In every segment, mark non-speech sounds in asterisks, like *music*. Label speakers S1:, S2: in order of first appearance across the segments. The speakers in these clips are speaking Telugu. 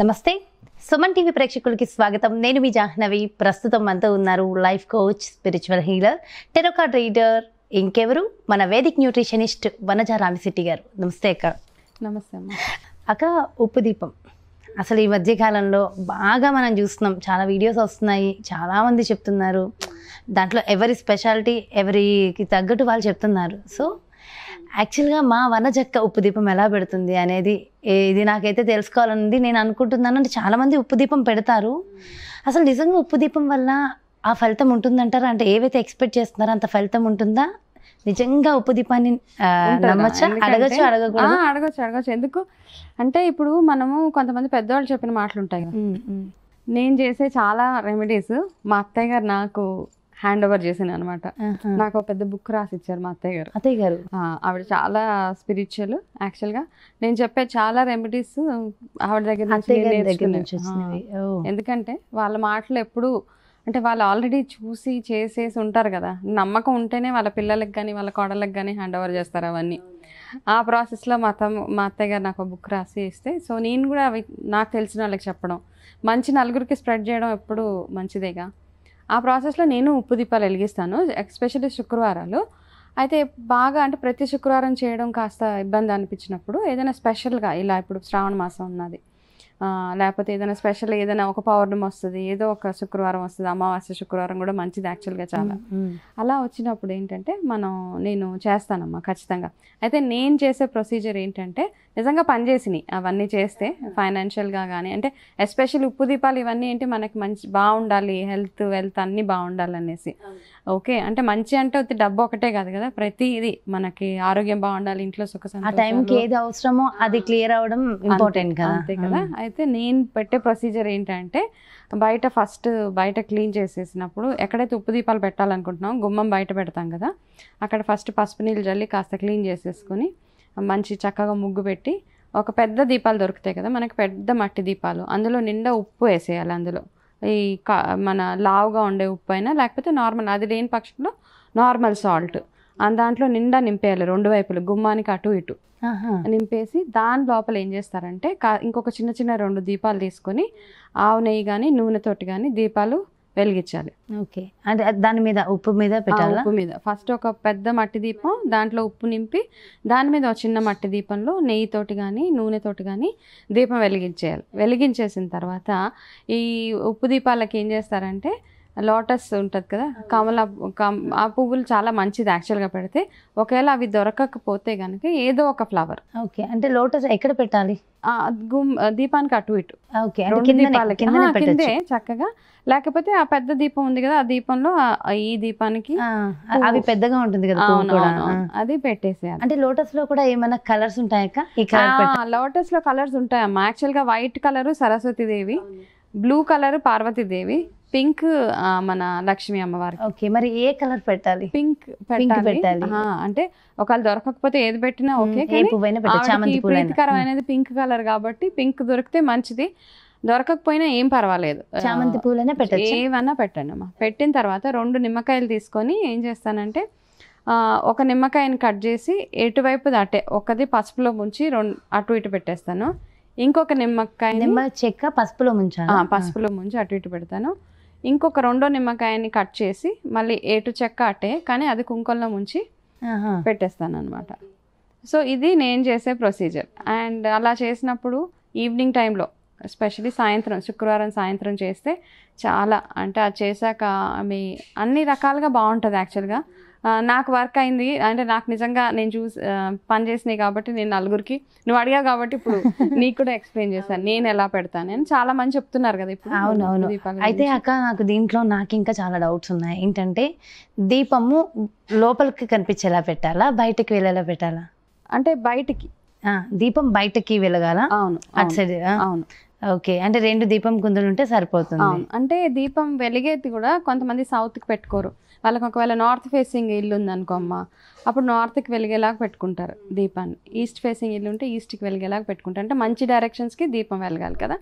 S1: నమస్తే సుమన్ టీవీ ప్రేక్షకులకి స్వాగతం నేను మీ జాహ్నవి ప్రస్తుతం అంతా ఉన్నారు life coach spiritual healer tarot card reader ఇంకెవరు మన వేదిక్ న్యూట్రిషనిస్ట్ వనజ రామిశెట్టి గారు నమస్తే అక్క నమస్తే అక్క ఉప్పు దీపం అసలు ఈ మధ్యకాలంలో బాగా మనం చూస్తున్నాం చాలా వీడియోస్ వస్తున్నాయి చాలామంది చెప్తున్నారు దాంట్లో ఎవరి స్పెషాలిటీ ఎవరికి తగ్గట్టు వాళ్ళు చెప్తున్నారు సో యాక్చువల్గా మా వనజక్క ఉప్పు దీపం ఎలా పెడుతుంది అనేది ఇది నాకైతే తెలుసుకోవాలని నేను అనుకుంటున్నాను అంటే చాలామంది ఉప్పు దీపం పెడతారు అసలు నిజంగా ఉప్పు దీపం వల్ల ఆ ఫలితం ఉంటుందంటారా అంటే ఏవైతే ఎక్స్పెక్ట్ చేస్తున్నారో అంత ఫలితం ఉంటుందా నిజంగా ఉప్పు దీపాన్ని అడగచ్చు అడగకూడదు
S2: అడగచ్చు అడగచ్చు ఎందుకు అంటే ఇప్పుడు మనము కొంతమంది పెద్దవాళ్ళు చెప్పిన మాటలు ఉంటాయి నేను చేసే చాలా రెమెడీస్ మా అత్తయ్య గారు నాకు హ్యాండ్ ఓవర్ చేసాను అనమాట నాకు పెద్ద బుక్ రాసి ఇచ్చారు మా అత్తయ్య గారు అత్తయ్య గారు ఆవిడ చాలా స్పిరిచువల్ గా నేను చెప్పే చాలా రెమెడీస్ ఆవిడ దగ్గర ఎందుకంటే వాళ్ళ మాటలు ఎప్పుడు అంటే వాళ్ళు ఆల్రెడీ చూసి చేసేసి ఉంటారు కదా నమ్మకం ఉంటేనే వాళ్ళ పిల్లలకు కానీ వాళ్ళ కోడలకు కానీ హ్యాండ్ ఓవర్ చేస్తారు అవన్నీ ఆ ప్రాసెస్లో మా అత్త మా అత్తయ్య గారు నాకు బుక్ రాసి ఇస్తే సో నేను కూడా అవి నాకు తెలిసిన వాళ్ళకి చెప్పడం మంచి నలుగురికి స్ప్రెడ్ చేయడం ఎప్పుడు మంచిదేగా ఆ ప్రాసెస్లో నేను ఉప్పు దీపాలు వెలిగిస్తాను ఎస్పెషల్లీ శుక్రవారాలు అయితే బాగా అంటే ప్రతి శుక్రవారం చేయడం కాస్త ఇబ్బంది అనిపించినప్పుడు ఏదైనా స్పెషల్గా ఇలా ఇప్పుడు శ్రావణ మాసం ఉన్నది లేకపోతే ఏదైనా స్పెషల్ ఏదైనా ఒక పౌర్ణమి వస్తుంది ఏదో ఒక శుక్రవారం వస్తుంది అమావాస్య శుక్రవారం కూడా మంచిది యాక్చువల్గా చాలా అలా వచ్చినప్పుడు ఏంటంటే మనం నేను చేస్తానమ్మా ఖచ్చితంగా అయితే నేను చేసే ప్రొసీజర్ ఏంటంటే నిజంగా పనిచేసినాయి అవన్నీ చేస్తే ఫైనాన్షియల్గా కానీ అంటే ఎస్పెషల్ ఉప్పు దీపాలు ఇవన్నీ ఏంటి మనకి మంచి బాగుండాలి హెల్త్ వెల్త్ అన్నీ బాగుండాలనేసి ఓకే అంటే మంచి అంటే వచ్చి డబ్బు ఒకటే కాదు కదా ఇది మనకి ఆరోగ్యం బాగుండాలి ఇంట్లో సుఖ సంతోషం ఆ టైంకి ఏది
S1: అవసరమో అది క్లియర్ అవడం ఇంపార్టెంట్ కదా అంతే కదా
S2: అయితే నేను పెట్టే ప్రొసీజర్ ఏంటంటే బయట ఫస్ట్ బయట క్లీన్ చేసేసినప్పుడు ఎక్కడైతే ఉప్పు దీపాలు పెట్టాలనుకుంటున్నామో గుమ్మం బయట పెడతాం కదా అక్కడ ఫస్ట్ పసుపు నీళ్ళు జల్లి కాస్త క్లీన్ చేసేసుకొని మంచి చక్కగా ముగ్గు పెట్టి ఒక పెద్ద దీపాలు దొరుకుతాయి కదా మనకి పెద్ద మట్టి దీపాలు అందులో నిండా ఉప్పు వేసేయాలి అందులో ఈ మన లావుగా ఉండే ఉప్పు అయినా లేకపోతే నార్మల్ అది లేని పక్షంలో నార్మల్ సాల్ట్ దాంట్లో నిండా నింపేయాలి రెండు వైపులు గుమ్మానికి అటు ఇటు నింపేసి దాని లోపల ఏం చేస్తారంటే ఇంకొక చిన్న చిన్న రెండు దీపాలు తీసుకొని ఆవు నెయ్యి కానీ నూనెతోటి కానీ దీపాలు వెలిగించాలి ఓకే అంటే దాని మీద ఉప్పు మీద పెట్టాలి ఉప్పు మీద ఫస్ట్ ఒక పెద్ద మట్టి దీపం దాంట్లో ఉప్పు నింపి దాని మీద ఒక చిన్న మట్టి దీపంలో నెయ్యితోటి కానీ నూనెతోటి కానీ దీపం వెలిగించేయాలి వెలిగించేసిన తర్వాత ఈ ఉప్పు దీపాలకి ఏం చేస్తారంటే లోటస్ ఉంటుంది కదా కమల ఆ పువ్వులు చాలా మంచిది యాక్చువల్గా పెడితే ఒకవేళ అవి దొరకకపోతే కనుక ఏదో ఒక ఫ్లవర్ ఓకే అంటే లోటస్ ఎక్కడ పెట్టాలి దీపానికి అటు ఇటు కిందే చక్కగా లేకపోతే ఆ పెద్ద దీపం ఉంది కదా ఆ దీపంలో ఈ దీపానికి అవి పెద్దగా ఉంటుంది కదా అది పెట్టేసేయాలి అంటే లోటస్ లో కూడా ఏమైనా కలర్స్ ఉంటాయా లోటస్ లో కలర్స్ ఉంటాయమ్మా యాక్చువల్ గా white colour Saraswati Devi blue colour Parvatidevi pink మన లక్ష్మీ అమ్మవారికి ఓకే మరి ఏ కలర్ పెట్టాలి పింక్ పెట్టాలి అంటే ఒకవేళ దొరకకపోతే ఏది పెట్టినా ఓకే అనేది పింక్ కలర్ కాబట్టి పింక్ దొరికితే మంచిది దొరకకపోయినా ఏం పర్వాలేదు చామంతి పూలనే పెట్టచ్చు ఏమన్నా పెట్టండి అమ్మా పెట్టిన తర్వాత రెండు నిమ్మకాయలు తీసుకొని ఏం చేస్తానంటే ఒక నిమ్మకాయని కట్ చేసి ఎటువైపు అట్టే ఒకది పసుపులో ముంచి రెండు అటు ఇటు పెట్టేస్తాను ఇంకొక నిమ్మకాయ నిమ్మ చెక్క పసుపులో ముంచా పసుపులో ముంచి అటు ఇటు పెడతాను ఇంకొక రెండో నిమ్మకాయని కట్ చేసి మళ్ళీ ఏటు చెక్క అట్టే కానీ అది కుంకుల్లో ముంచి పెట్టేస్తాను అనమాట సో ఇది నేను చేసే ప్రొసీజర్ అండ్ అలా చేసినప్పుడు ఈవినింగ్ టైంలో ఎస్పెషలీ సాయంత్రం శుక్రవారం సాయంత్రం చేస్తే చాలా అంటే అది చేశాక మీ అన్ని రకాలుగా బాగుంటుంది యాక్చువల్గా నాకు వర్క్ అయింది అంటే నాకు నిజంగా నేను చూసి పని చేసినాయి కాబట్టి నేను నలుగురికి నువ్వు అడిగావు కాబట్టి ఇప్పుడు *laughs* నీకు కూడా ఎక్స్ప్లెయిన్ చేశాను నేను ఎలా
S1: పెడతాను అని చాలా మంది చెప్తున్నారు కదా ఇప్పుడు అవునవును అయితే అక్క నాకు దీంట్లో నాకు ఇంకా చాలా డౌట్స్ ఉన్నాయి ఏంటంటే దీపము లోపలికి కనిపించేలా పెట్టాలా బయటకి వెళ్ళేలా పెట్టాలా అంటే బయటికి దీపం బయటకి వెలగాల అవును అటు సైడ్ అవును ఓకే అంటే రెండు దీపం కుందులు ఉంటే సరిపోతుంది
S2: అంటే దీపం వెలిగేది కూడా కొంతమంది సౌత్ కి పెట్టుకోరు వాళ్ళకి ఒకవేళ నార్త్ ఫేసింగ్ ఇల్లు ఉందనుకోమ్మ అప్పుడు నార్త్కి వెలిగేలాగా పెట్టుకుంటారు దీపాన్ని ఈస్ట్ ఫేసింగ్ ఇల్లు ఉంటే ఈస్ట్కి వెలిగేలాగా పెట్టుకుంటారు అంటే మంచి డైరెక్షన్స్కి దీపం వెలగాలి కదా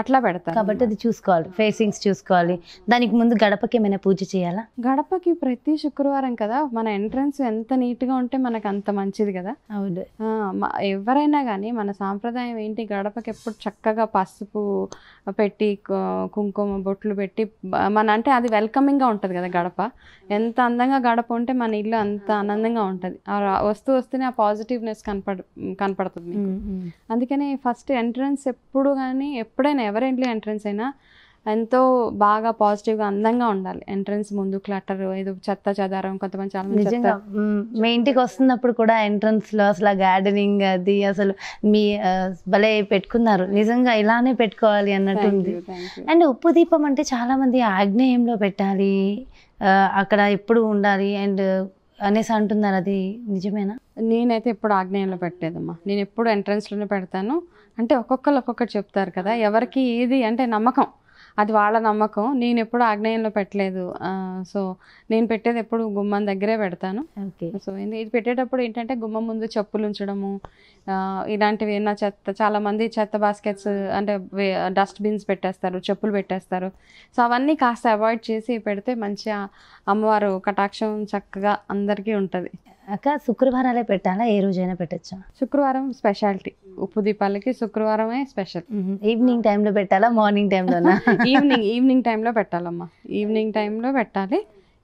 S1: అట్లా పెడతారు కాబట్టి అది చూసుకోవాలి ఫేసింగ్స్ చూసుకోవాలి దానికి ముందు గడపకి ఏమైనా పూజ చేయాలా
S2: గడపకి ప్రతి శుక్రవారం కదా మన ఎంట్రన్స్ ఎంత నీట్గా ఉంటే మనకు అంత మంచిది కదా అవును ఎవరైనా కానీ మన సాంప్రదాయం ఏంటి గడపకి ఎప్పుడు చక్కగా పసుపు పెట్టి కుంకుమ బొట్లు పెట్టి మన అంటే అది వెల్కమింగ్గా ఉంటుంది కదా గడప ఎంత అందంగా గడప ఉంటే మన ఇల్లు అంత ఆనందంగా ఉంటుంది వస్తూ వస్తేనే ఆ పాజిటివ్నెస్ కనపడ కనపడుతుంది మీకు అందుకని ఫస్ట్ ఎంట్రన్స్ ఎప్పుడు కానీ ఎప్పుడైనా ఎవరెంట్లీ ఎంట్రన్స్ అయినా ఎంతో బాగా పాజిటివ్గా అందంగా ఉండాలి ఎంట్రన్స్ ముందు
S1: క్లటర్ ఏదో చెత్త చెదారం కొంతమంది చాలా నిజంగా మీ ఇంటికి వస్తున్నప్పుడు కూడా ఎంట్రన్స్లో అసలు గార్డెనింగ్ అది అసలు మీ భలే పెట్టుకున్నారు నిజంగా ఇలానే పెట్టుకోవాలి అన్నట్టు ఉంది అండ్ ఉప్పు దీపం అంటే చాలామంది ఆగ్నేయంలో పెట్టాలి అక్కడ ఎప్పుడు ఉండాలి అండ్ అనేసి అంటున్నారు అది నిజమేనా నేనైతే
S2: ఎప్పుడు ఆగ్నేయంలో పెట్టలేదమ్మా నేను ఎప్పుడు ఎంట్రన్స్లోనే పెడతాను అంటే ఒక్కొక్కరు ఒక్కొక్కటి చెప్తారు కదా ఎవరికి ఏది అంటే నమ్మకం అది వాళ్ళ నమ్మకం నేను ఎప్పుడు ఆగ్నేయంలో పెట్టలేదు సో నేను పెట్టేది ఎప్పుడు గుమ్మం దగ్గరే పెడతాను సో ఇది పెట్టేటప్పుడు ఏంటంటే గుమ్మం ముందు చెప్పులు ఉంచడము ఇలాంటివి ఏమైనా చెత్త చాలామంది చెత్త బాస్కెట్స్ అంటే డస్ట్ బిన్స్ పెట్టేస్తారు చెప్పులు పెట్టేస్తారు సో అవన్నీ కాస్త అవాయిడ్ చేసి పెడితే మంచిగా అమ్మవారు కటాక్షం చక్కగా అందరికీ ఉంటుంది
S1: అక్క శుక్రవారాలే పెట్టాలా ఏ
S2: రోజైనా పెట్టచ్చా శుక్రవారం స్పెషాలిటీ ఉప్పు దీపాలకి శుక్రవారమే స్పెషల్ ఈవినింగ్ టైంలో పెట్టాలా మార్నింగ్ టైంలో ఈవినింగ్ ఈవినింగ్ టైంలో పెట్టాలమ్మా ఈవినింగ్ టైంలో పెట్టాలి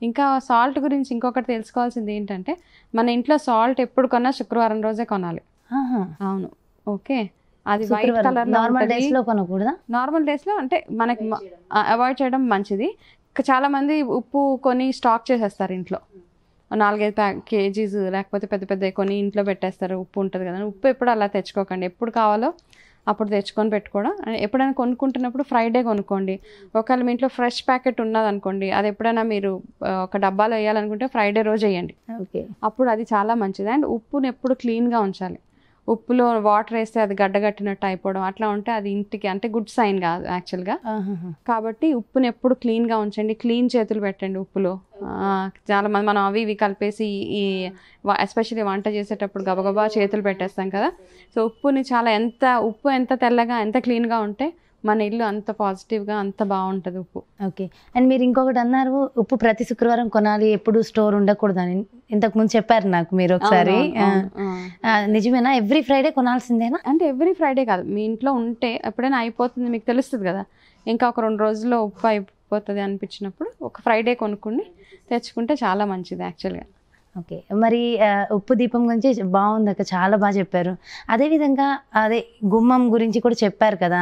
S2: ఇంకా సాల్ట్ గురించి ఇంకొకటి తెలుసుకోవాల్సింది ఏంటంటే మన ఇంట్లో సాల్ట్ ఎప్పుడు కొన్నా శుక్రవారం రోజే కొనాలి అవును ఓకే అది వైట్ కలర్ నార్మల్ డేస్ లో కొనకూడదా నార్మల్ డేస్ లో అంటే మనకి అవాయిడ్ చేయడం మంచిది చాలా మంది ఉప్పు కొని స్టాక్ చేసేస్తారు ఇంట్లో నాలుగైదు ప్యా కేజీస్ లేకపోతే పెద్ద పెద్ద కొని ఇంట్లో పెట్టేస్తారు ఉప్పు ఉంటుంది కదా ఉప్పు ఎప్పుడు అలా తెచ్చుకోకండి ఎప్పుడు కావాలో అప్పుడు తెచ్చుకొని పెట్టుకోవడం ఎప్పుడైనా కొనుక్కుంటున్నప్పుడు ఫ్రైడే కొనుక్కోండి ఒకవేళ మీ ఇంట్లో ఫ్రెష్ ప్యాకెట్ ఉన్నదనుకోండి అది ఎప్పుడైనా మీరు ఒక డబ్బాలో వేయాలనుకుంటే ఫ్రైడే రోజు వేయండి ఓకే అప్పుడు అది చాలా మంచిది అండ్ ఉప్పుని ఎప్పుడు క్లీన్గా ఉంచాలి ఉప్పులో వాటర్ వేస్తే అది గడ్డగట్టినట్టు అయిపోవడం అట్లా ఉంటే అది ఇంటికి అంటే గుడ్ సైన్ కాదు యాక్చువల్గా కాబట్టి ఉప్పుని ఎప్పుడు క్లీన్గా ఉంచండి క్లీన్ చేతులు పెట్టండి ఉప్పులో చాలా మంది మనం అవి ఇవి కలిపేసి ఈ ఎస్పెషల్లీ వంట చేసేటప్పుడు గబగబా చేతులు పెట్టేస్తాం కదా సో ఉప్పుని చాలా ఎంత ఉప్పు ఎంత తెల్లగా ఎంత క్లీన్గా ఉంటే మన ఇల్లు అంత పాజిటివ్గా అంత బాగుంటుంది ఉప్పు
S1: ఓకే అండ్ మీరు ఇంకొకటి అన్నారు ఉప్పు ప్రతి శుక్రవారం కొనాలి ఎప్పుడు స్టోర్ ఉండకూడదని ఇంతకు ముందు చెప్పారు నాకు మీరు ఒకసారి
S2: నిజమేనా ఎవ్రీ ఫ్రైడే కొనాల్సిందేనా అంటే ఎవ్రీ ఫ్రైడే కాదు మీ ఇంట్లో ఉంటే ఎప్పుడైనా అయిపోతుంది మీకు తెలుస్తుంది కదా ఇంకా ఒక రెండు రోజుల్లో ఉప్పు అయిపోతుంది అనిపించినప్పుడు ఒక ఫ్రైడే కొనుక్కుని
S1: తెచ్చుకుంటే చాలా మంచిది యాక్చువల్గా ఓకే మరి ఉప్పు దీపం గురించి బాగుంది అక్క చాలా బాగా చెప్పారు అదేవిధంగా అదే గుమ్మం గురించి కూడా చెప్పారు కదా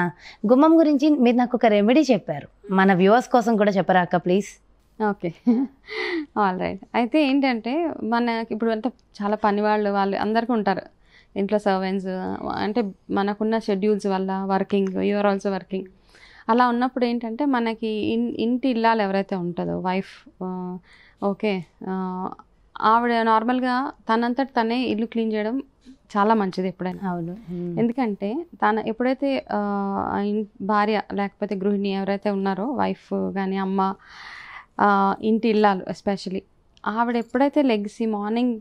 S1: గుమ్మం గురించి మీరు నాకు ఒక రెమెడీ చెప్పారు మన వ్యూవర్స్ కోసం కూడా చెప్పరా అక్క ప్లీజ్ ఓకే ఆల్
S2: *laughs* రైట్ అయితే ఏంటంటే మన ఇప్పుడు అంటే చాలా పని
S1: వాళ్ళు వాళ్ళు అందరికీ
S2: ఉంటారు ఇంట్లో సర్వెంట్స్ అంటే మనకున్న షెడ్యూల్స్ వల్ల వర్కింగ్ యూఆర్ ఆల్సో వర్కింగ్ అలా ఉన్నప్పుడు ఏంటంటే మనకి ఇన్ ఇంటి ఇల్లాలు ఎవరైతే ఉంటుందో వైఫ్ ఓకే ఆవిడ నార్మల్గా తనంతట తనే ఇల్లు క్లీన్ చేయడం చాలా మంచిది ఎప్పుడైనా అవును ఎందుకంటే తన ఎప్పుడైతే భార్య లేకపోతే గృహిణి ఎవరైతే ఉన్నారో వైఫ్ కానీ అమ్మ ఇంటి ఇల్లాలు ఎస్పెషలీ ఆవిడ ఎప్పుడైతే లెగ్సి మార్నింగ్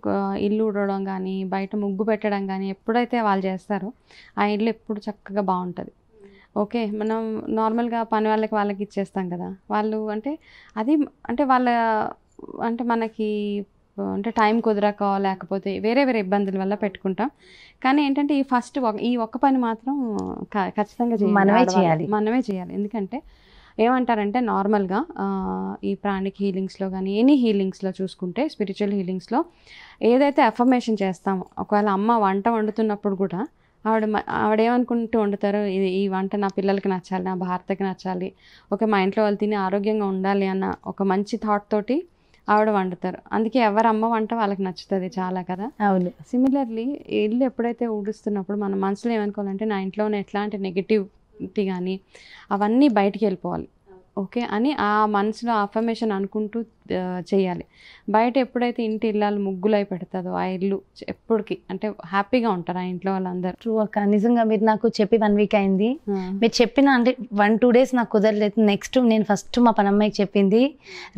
S2: ఇల్లు ఉడవడం కానీ బయట ముగ్గు పెట్టడం కానీ ఎప్పుడైతే వాళ్ళు చేస్తారో ఆ ఇల్లు ఎప్పుడు చక్కగా బాగుంటుంది ఓకే మనం నార్మల్గా పని వాళ్ళకి వాళ్ళకి ఇచ్చేస్తాం కదా వాళ్ళు అంటే అది అంటే వాళ్ళ అంటే మనకి అంటే టైం కుదరక లేకపోతే వేరే వేరే ఇబ్బందుల వల్ల పెట్టుకుంటాం కానీ ఏంటంటే ఈ ఫస్ట్ ఈ ఒక్క పని మాత్రం ఖచ్చితంగా మనమే చేయాలి మనమే చేయాలి ఎందుకంటే ఏమంటారంటే నార్మల్గా ఈ ప్రాణిక్ హీలింగ్స్లో కానీ ఎనీ హీలింగ్స్లో చూసుకుంటే స్పిరిచువల్ హీలింగ్స్లో ఏదైతే అఫర్మేషన్ చేస్తామో ఒకవేళ అమ్మ వంట వండుతున్నప్పుడు కూడా ఆవిడ ఆవిడ ఏమనుకుంటూ వండుతారు ఇది ఈ వంట నా పిల్లలకి నచ్చాలి నా భారతకి నచ్చాలి ఒక మా ఇంట్లో వాళ్ళు తిని ఆరోగ్యంగా ఉండాలి అన్న ఒక మంచి థాట్ తోటి ఆవిడ వండుతారు అందుకే ఎవరు అమ్మ వంట వాళ్ళకి నచ్చుతుంది చాలా కదా అవును సిమిలర్లీ ఇల్లు ఎప్పుడైతే ఊడుస్తున్నప్పుడు మన మనసులో ఏమనుకోవాలంటే నా ఇంట్లో ఎట్లాంటి నెగిటివిటీ కానీ అవన్నీ బయటికి వెళ్ళిపోవాలి ఓకే అని ఆ మనసులో అఫర్మేషన్ అనుకుంటూ చేయాలి బయట ఎప్పుడైతే ఇంటి ఇల్లాలు ముగ్గులై పెడతాదో ఆ ఇల్లు ఎప్పటికి అంటే
S1: హ్యాపీగా ఉంటారు ఆ ఇంట్లో వాళ్ళందరూ ట్రూ అక్క నిజంగా మీరు నాకు చెప్పి వన్ వీక్ అయింది మీరు చెప్పిన అంటే వన్ టూ డేస్ నాకు కుదరలేదు నెక్స్ట్ నేను ఫస్ట్ మా పనమ్మాయికి చెప్పింది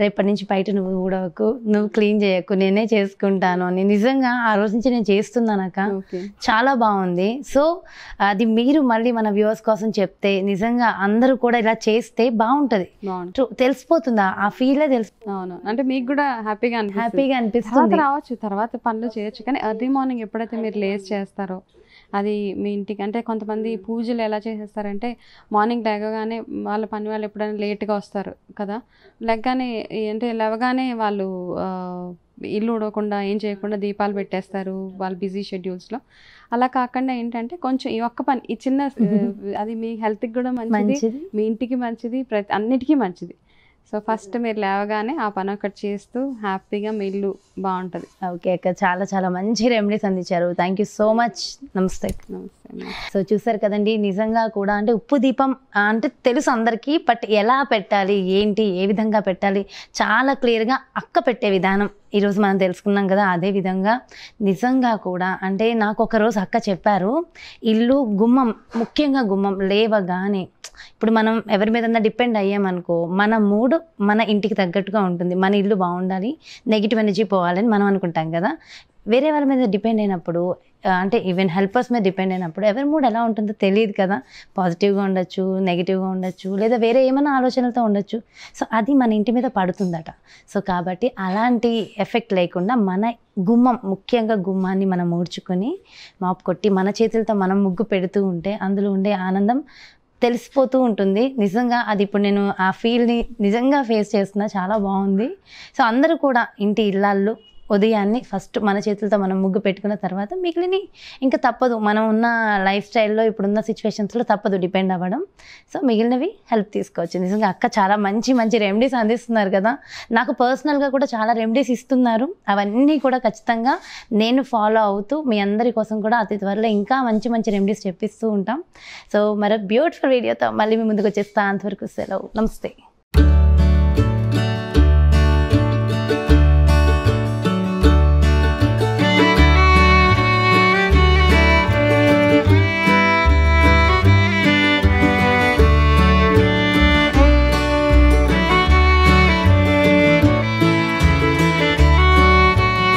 S1: రేపటి నుంచి బయట నువ్వు ఊడవకు నువ్వు క్లీన్ చేయకు నేనే చేసుకుంటాను అని నిజంగా ఆ రోజు నుంచి నేను చేస్తున్నాను అక్క చాలా బాగుంది సో అది మీరు మళ్ళీ మన వ్యూవర్స్ కోసం చెప్తే నిజంగా అందరూ కూడా ఇలా చేస్తే బాగుంటుంది తెలిసిపోతుందా ఆ ఫీల్ తెలుసు అవును అంటే
S2: మీకు కూడా హ్యాపీగా హ్యాపీగా అనిపిస్తుంది రావచ్చు తర్వాత పనులు చేయొచ్చు కానీ ఎర్లీ మార్నింగ్ ఎప్పుడైతే మీరు లేస్ చేస్తారో అది మీ ఇంటికి అంటే కొంతమంది పూజలు ఎలా చేసేస్తారంటే మార్నింగ్ లేగగానే వాళ్ళ పని వాళ్ళు ఎప్పుడైనా లేట్గా వస్తారు కదా లేకగానే అంటే లేవగానే వాళ్ళు ఇల్లు ఉడవకుండా ఏం చేయకుండా దీపాలు పెట్టేస్తారు వాళ్ళ బిజీ షెడ్యూల్స్లో అలా కాకుండా ఏంటంటే కొంచెం ఈ ఒక్క పని ఈ చిన్న *laughs* అది మీ హెల్త్కి కూడా మంచిది మీ ఇంటికి మంచిది ప్రతి అన్నిటికీ మంచిది సో ఫస్ట్ మీరు లేవగానే ఆ పని ఒకటి
S1: చేస్తూ హ్యాపీగా మీ ఇల్లు బాగుంటుంది ఓకే అక్క చాలా చాలా మంచి రెమెడీస్ అందించారు థ్యాంక్ యూ సో మచ్ నమస్తే నమస్తే సో చూసారు కదండి నిజంగా కూడా అంటే ఉప్పు దీపం అంటే తెలుసు అందరికీ బట్ ఎలా పెట్టాలి ఏంటి ఏ విధంగా పెట్టాలి చాలా క్లియర్గా అక్క పెట్టే విధానం ఈరోజు మనం తెలుసుకున్నాం కదా అదే విధంగా నిజంగా కూడా అంటే నాకు ఒకరోజు అక్క చెప్పారు ఇల్లు గుమ్మం ముఖ్యంగా గుమ్మం లేవగానే ఇప్పుడు మనం ఎవరి మీద డిపెండ్ అయ్యామనుకో మన మూడ్ మన ఇంటికి తగ్గట్టుగా ఉంటుంది మన ఇల్లు బాగుండాలి నెగిటివ్ ఎనర్జీ పోవాలని మనం అనుకుంటాం కదా వేరే వాళ్ళ మీద డిపెండ్ అయినప్పుడు అంటే ఈవెన్ హెల్పర్స్ మీద డిపెండ్ అయినప్పుడు ఎవరి మూడ్ ఎలా ఉంటుందో తెలియదు కదా పాజిటివ్గా ఉండొచ్చు నెగిటివ్గా ఉండొచ్చు లేదా వేరే ఏమైనా ఆలోచనలతో ఉండొచ్చు సో అది మన ఇంటి మీద పడుతుందట సో కాబట్టి అలాంటి ఎఫెక్ట్ లేకుండా మన గుమ్మం ముఖ్యంగా గుమ్మాన్ని మనం ఊడ్చుకొని మాపు కొట్టి మన చేతులతో మనం ముగ్గు పెడుతూ ఉంటే అందులో ఉండే ఆనందం తెలిసిపోతూ ఉంటుంది నిజంగా అది ఇప్పుడు నేను ఆ ఫీల్ని నిజంగా ఫేస్ చేస్తున్నా చాలా బాగుంది సో అందరూ కూడా ఇంటి ఇళ్ళల్లో ఉదయాన్ని ఫస్ట్ మన చేతులతో మనం ముగ్గు పెట్టుకున్న తర్వాత మిగిలిన ఇంకా తప్పదు మనం ఉన్న లైఫ్ స్టైల్లో ఇప్పుడున్న సిచ్యువేషన్స్లో తప్పదు డిపెండ్ అవ్వడం సో మిగిలినవి హెల్ప్ తీసుకోవచ్చు నిజంగా అక్క చాలా మంచి మంచి రెమెడీస్ అందిస్తున్నారు కదా నాకు పర్సనల్గా కూడా చాలా రెమెడీస్ ఇస్తున్నారు అవన్నీ కూడా ఖచ్చితంగా నేను ఫాలో అవుతూ మీ అందరి కోసం కూడా అతి త్వరలో ఇంకా మంచి మంచి రెమెడీస్ చెప్పిస్తూ ఉంటాం సో మరో బ్యూటిఫుల్ వీడియోతో మళ్ళీ మీ ముందుకు వచ్చేస్తా అంతవరకు సెలవు నమస్తే